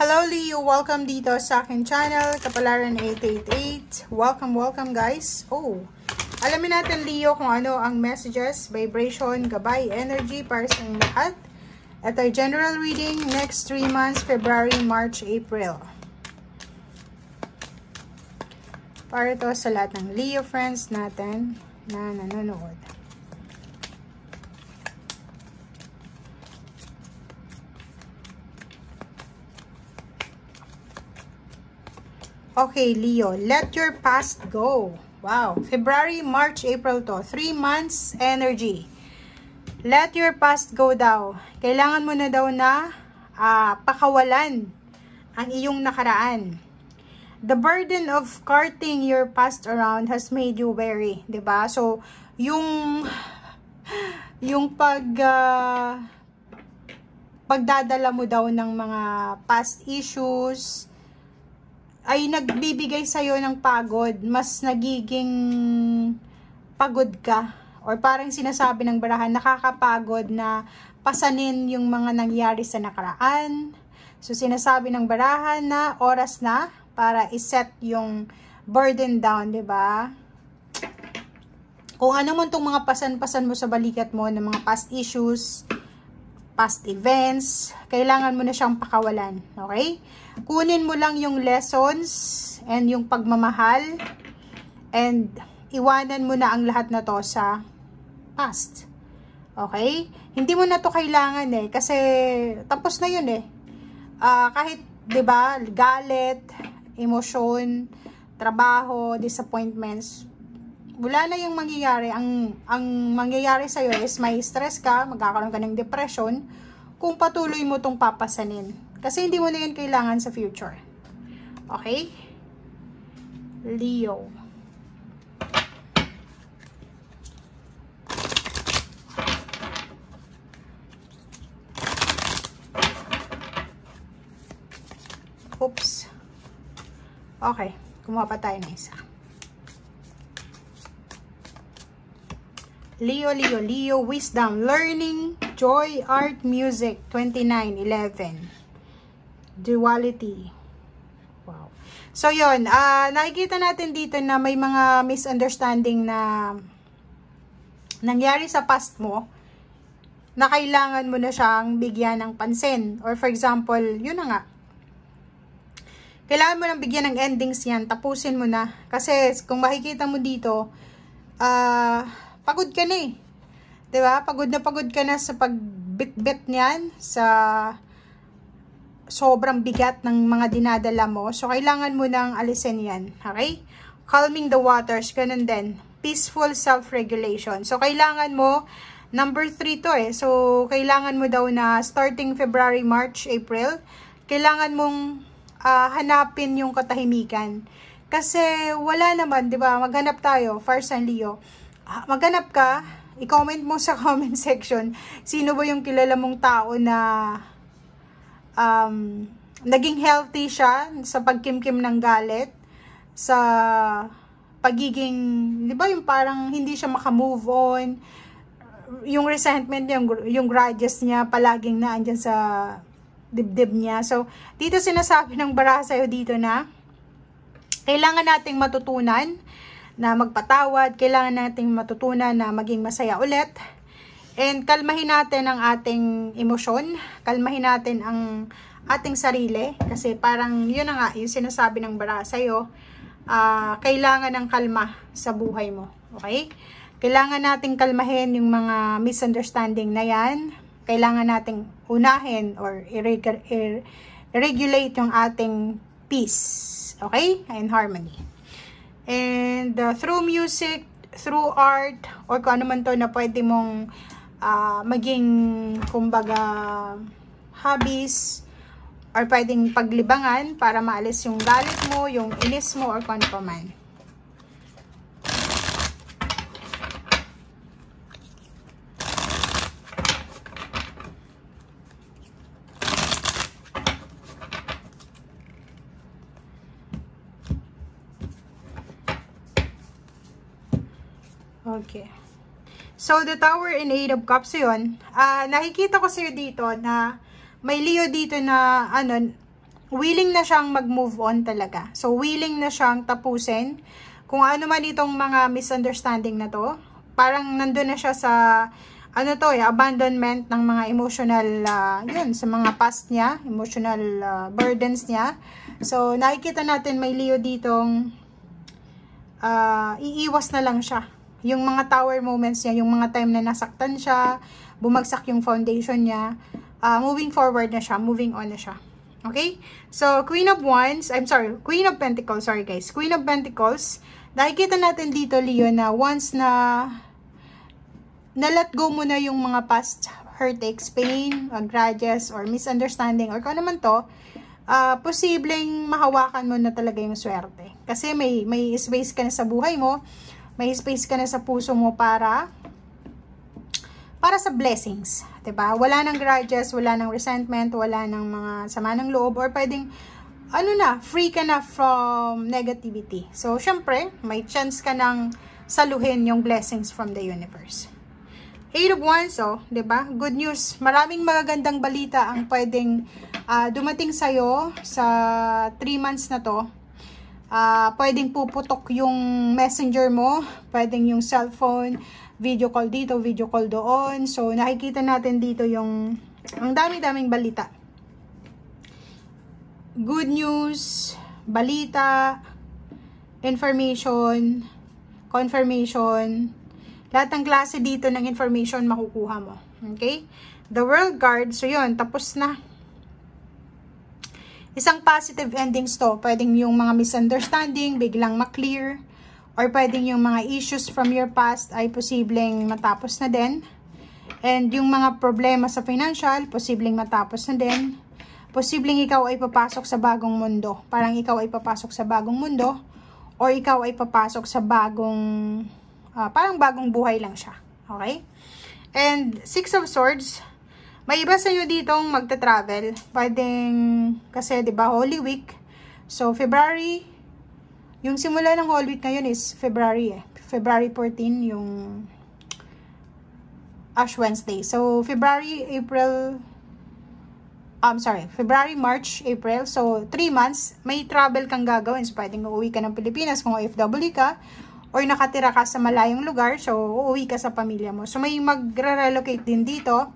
Hello Leo, welcome dito sa akin channel, Kapalaran 888. Welcome, welcome guys. Oh, alamin natin Leo kung ano ang messages, vibration, gabay, energy para sa inyong lahat. At our general reading next 3 months, February, March, April. Para ito sa lahat ng Leo friends natin na nanonood. Okay, Leo, let your past go. Wow. February, March, April to. Three months energy. Let your past go daw. Kailangan mo na daw na uh, pakawalan ang iyong nakaraan. The burden of carting your past around has made you wary. ba? Diba? So, yung yung pag uh, pagdadala mo daw ng mga past issues, ay nagbibigay sa'yo ng pagod, mas nagiging pagod ka. Or parang sinasabi ng barahan, nakakapagod na pasanin yung mga nangyari sa nakaraan. So sinasabi ng barahan na oras na para iset yung burden down, 'di ba? Kung ano man tong mga pasan-pasan mo sa balikat mo ng mga past issues, past events, kailangan mo na siyang pakawalan. Okay? Kunin mo lang yung lessons and yung pagmamahal and iwanan mo na ang lahat na to sa past. Okay? Hindi mo na to kailangan eh kasi tapos na yun eh. Uh, kahit 'di ba, galit, emosyon, trabaho, disappointments, wala na yung mangyayari. Ang, ang mangyayari sa'yo is may stress ka, magkakaroon ka ng depression, kung patuloy mo itong papasanin. Kasi hindi mo na yun kailangan sa future. Okay? Leo. Oops. Okay. Kumuha pa tayo ng isa. Leo, Leo, Leo, Wisdom, Learning, Joy, Art, Music, 29, 11. Duality. Wow. So, yun. Uh, nakikita natin dito na may mga misunderstanding na nangyari sa past mo na kailangan mo na siyang bigyan ng pansin. Or for example, yun na nga, kailangan mo nang bigyan ng endings yan. Tapusin mo na. Kasi kung makikita mo dito, ah, uh, pagod ka na eh. ba diba? Pagod na pagod ka na sa pagbitbit niyan, sa sobrang bigat ng mga dinadala mo. So, kailangan mo nang alisin yan. Okay? Calming the waters, ganun din. Peaceful self-regulation. So, kailangan mo, number 3 to eh. So, kailangan mo daw na starting February, March, April, kailangan mong uh, hanapin yung katahimikan. Kasi wala naman, 'di ba? Maghanap tayo, Fars and Leo maghanap ka, i-comment mo sa comment section, sino ba yung kilala mong tao na um, naging healthy siya sa pagkimkim ng galit, sa pagiging, di ba yung parang hindi siya makamove on, yung resentment niya, yung, yung grudges niya, palaging naandyan sa dibdib niya. So, dito sinasabi ng Barasayo dito na, kailangan nating matutunan na magpatawad, kailangan nating matutunan na maging masaya ulit. And kalmahin natin ang ating emosyon, kalmahin natin ang ating sarili kasi parang yun na nga yung sinasabi ng bara sa sa'yo, uh, kailangan ng kalma sa buhay mo. Okay? Kailangan nating kalmahin yung mga misunderstanding na yan. Kailangan nating unahin or irregular, ir regulate yung ating peace, okay, and harmony. And uh, through music, through art, or kung ano man to na pwede mong uh, maging, kumbaga, hobbies, or pwedeng paglibangan para maalis yung galit mo, yung inis mo, or kung ano pa man. Okay. So, the Tower and Eight of Cups yun. Uh, nakikita ko sa'yo dito na may Leo dito na ano, willing na siyang mag-move on talaga. So, willing na siyang tapusin kung ano man itong mga misunderstanding na to. Parang nandun na siya sa ano to, eh, abandonment ng mga emotional, uh, yun, sa mga past niya, emotional uh, burdens niya. So, nakikita natin may Leo ditong uh, iiwas na lang siya yung mga tower moments niya, yung mga time na nasaktan siya, bumagsak yung foundation niya, uh, moving forward na siya, moving on na siya. Okay? So, Queen of Wands, I'm sorry, Queen of Pentacles, sorry guys. Queen of Pentacles, nakikita natin dito, Leo, na once na na-let go mo na yung mga past heartaches, pain, or grudges, or misunderstanding, or kung ano man to, uh, posibleng mahawakan mo na talaga yung swerte. Kasi may, may space ka na sa buhay mo may space ka na sa puso mo para para sa blessings, 'di ba? Wala nang grudges, wala nang resentment, wala nang mga sama ng loob or pwedeng ano na, free ka na from negativity. So, syempre, may chance ka nang saluhin yung blessings from the universe. Eight of Wands, oh, ba? Diba? Good news. Maraming magagandang balita ang pwedeng uh, dumating sa'yo sa 3 months na to Uh, pwedeng puputok yung messenger mo, pwedeng yung cellphone, video call dito, video call doon. So, nakikita natin dito yung ang dami-daming balita. Good news, balita, information, confirmation, lahat ng klase dito ng information makukuha mo. Okay? The World Guard, so yun, tapos na. Isang positive endings to, pwedeng yung mga misunderstanding, biglang maklear, or pwedeng yung mga issues from your past ay posibleng matapos na din. And yung mga problema sa financial, posibleng matapos na din. Posibleng ikaw ay papasok sa bagong mundo. Parang ikaw ay papasok sa bagong mundo, or ikaw ay papasok sa bagong, uh, parang bagong buhay lang siya. Okay? And Six of Swords, may iba sa iyo ditong magta-travel. Pwedeng kasi 'di ba Holy Week. So February yung simula ng Holy Week ngayon is February eh. February 14 yung Ash Wednesday. So February, April I'm um, sorry, February, March, April. So, 3 months, may travel kang gagawin. So, pwedeng uuwi ka ng Pilipinas kung OFW ka or nakatira ka sa malayong lugar. So, uuwi ka sa pamilya mo. So, may magre-relocate din dito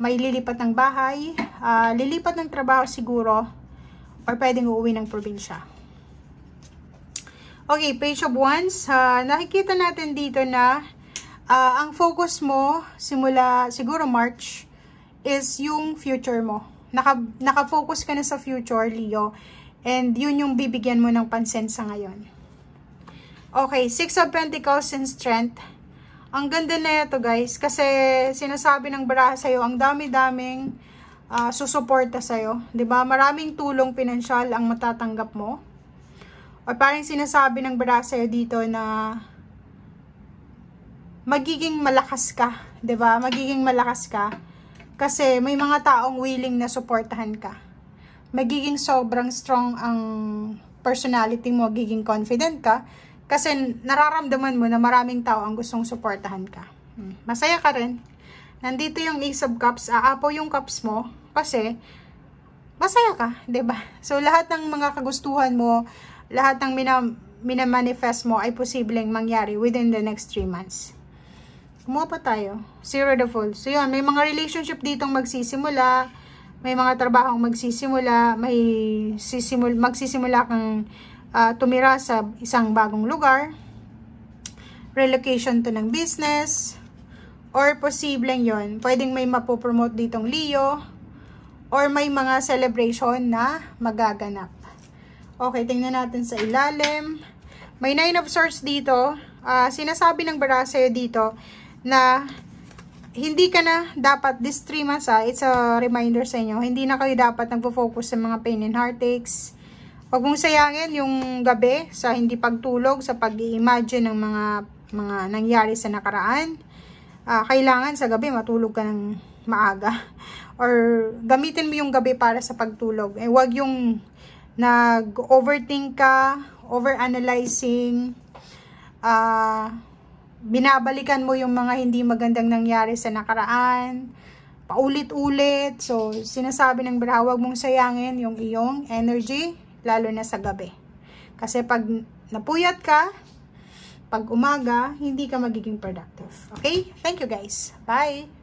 may lilipat ng bahay, uh, lilipat ng trabaho siguro, or pwedeng uuwi ng probinsya. Okay, page of ones. Uh, nakikita natin dito na uh, ang focus mo simula siguro March is yung future mo. Naka, naka-focus ka na sa future, Leo. And yun yung bibigyan mo ng pansin sa ngayon. Okay, Six of Pentacles and Strength ang ganda na ito guys kasi sinasabi ng baraha sa'yo ang dami-daming uh, susuporta sa'yo. ba diba? Maraming tulong pinansyal ang matatanggap mo. O parang sinasabi ng baraha sa'yo dito na magiging malakas ka. ba diba? Magiging malakas ka kasi may mga taong willing na suportahan ka. Magiging sobrang strong ang personality mo, magiging confident ka kasi nararamdaman mo na maraming tao ang gustong suportahan ka. Hmm. Masaya ka rin. Nandito yung Ace of Cups, aapo yung cups mo kasi masaya ka, 'di ba? So lahat ng mga kagustuhan mo, lahat ng mina, minamanifest mo ay posibleng mangyari within the next 3 months. Kumuha pa tayo. Zero the full. So yun, may mga relationship ditong magsisimula, may mga trabahong magsisimula, may sisimul magsisimula kang uh, tumira sa isang bagong lugar, relocation to ng business, or posibleng yon pwedeng may mapopromote ditong Leo, or may mga celebration na magaganap. Okay, tingnan natin sa ilalim. May nine of swords dito. Uh, sinasabi ng bara dito na hindi ka na dapat, this 3 months ah, it's a reminder sa inyo, hindi na kayo dapat nagpo-focus sa mga pain and heartaches, Huwag mong sayangin yung gabi sa hindi pagtulog, sa pag-imagine ng mga mga nangyari sa nakaraan. Uh, kailangan sa gabi matulog ka ng maaga. Or gamitin mo yung gabi para sa pagtulog. Eh, huwag yung nag-overthink ka, overanalyzing, uh, binabalikan mo yung mga hindi magandang nangyari sa nakaraan, paulit-ulit. So, sinasabi ng Braha, huwag mong sayangin yung iyong energy lalo na sa gabi. Kasi pag napuyat ka, pag umaga, hindi ka magiging productive. Okay? Thank you guys. Bye!